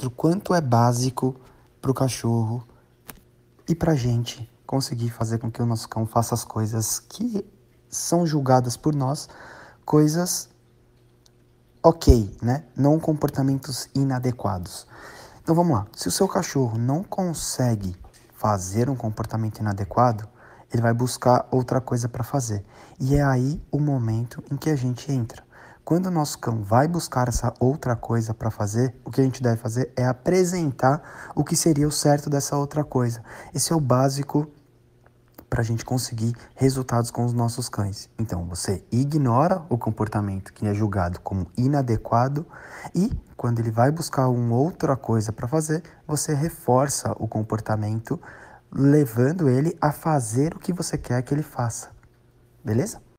do quanto é básico para o cachorro e para a gente conseguir fazer com que o nosso cão faça as coisas que são julgadas por nós, coisas ok, né? Não comportamentos inadequados. Então vamos lá. Se o seu cachorro não consegue fazer um comportamento inadequado, ele vai buscar outra coisa para fazer. E é aí o momento em que a gente entra. Quando o nosso cão vai buscar essa outra coisa para fazer, o que a gente deve fazer é apresentar o que seria o certo dessa outra coisa. Esse é o básico para a gente conseguir resultados com os nossos cães. Então, você ignora o comportamento que é julgado como inadequado e, quando ele vai buscar uma outra coisa para fazer, você reforça o comportamento, levando ele a fazer o que você quer que ele faça. Beleza?